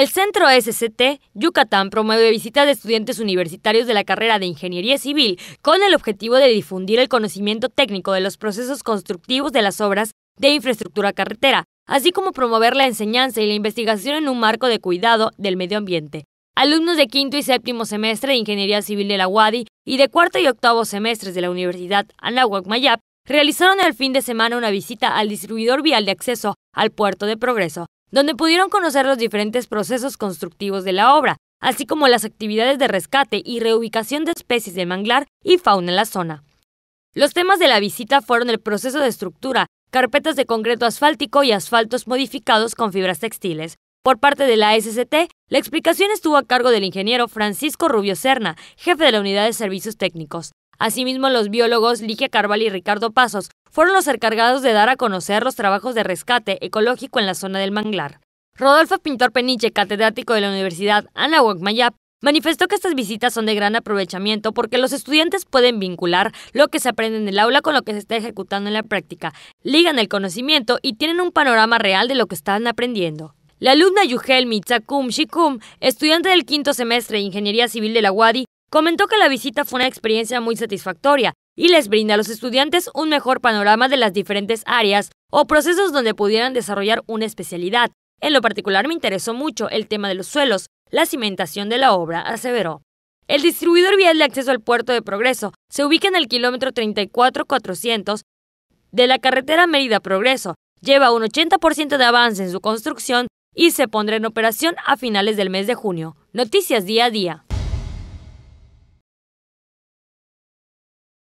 El Centro SCT Yucatán promueve visitas de estudiantes universitarios de la carrera de Ingeniería Civil con el objetivo de difundir el conocimiento técnico de los procesos constructivos de las obras de infraestructura carretera, así como promover la enseñanza y la investigación en un marco de cuidado del medio ambiente. Alumnos de quinto y séptimo semestre de Ingeniería Civil de la UADI y de cuarto y octavo semestres de la Universidad Anáhuac Mayap realizaron el fin de semana una visita al distribuidor vial de acceso al puerto de Progreso, donde pudieron conocer los diferentes procesos constructivos de la obra, así como las actividades de rescate y reubicación de especies de manglar y fauna en la zona. Los temas de la visita fueron el proceso de estructura, carpetas de concreto asfáltico y asfaltos modificados con fibras textiles. Por parte de la SCT, la explicación estuvo a cargo del ingeniero Francisco Rubio Serna, jefe de la Unidad de Servicios Técnicos. Asimismo, los biólogos Ligia Carval y Ricardo Pasos, fueron los encargados de dar a conocer los trabajos de rescate ecológico en la zona del manglar. Rodolfo Pintor Peniche, catedrático de la Universidad Anahuac Mayap, manifestó que estas visitas son de gran aprovechamiento porque los estudiantes pueden vincular lo que se aprende en el aula con lo que se está ejecutando en la práctica, ligan el conocimiento y tienen un panorama real de lo que están aprendiendo. La alumna Yugel Mitzakum Shikum, estudiante del quinto semestre de Ingeniería Civil de la UADI, comentó que la visita fue una experiencia muy satisfactoria, y les brinda a los estudiantes un mejor panorama de las diferentes áreas o procesos donde pudieran desarrollar una especialidad. En lo particular me interesó mucho el tema de los suelos, la cimentación de la obra, aseveró. El distribuidor vial de acceso al puerto de Progreso se ubica en el kilómetro 34400 de la carretera Mérida Progreso, lleva un 80% de avance en su construcción y se pondrá en operación a finales del mes de junio. Noticias día a día.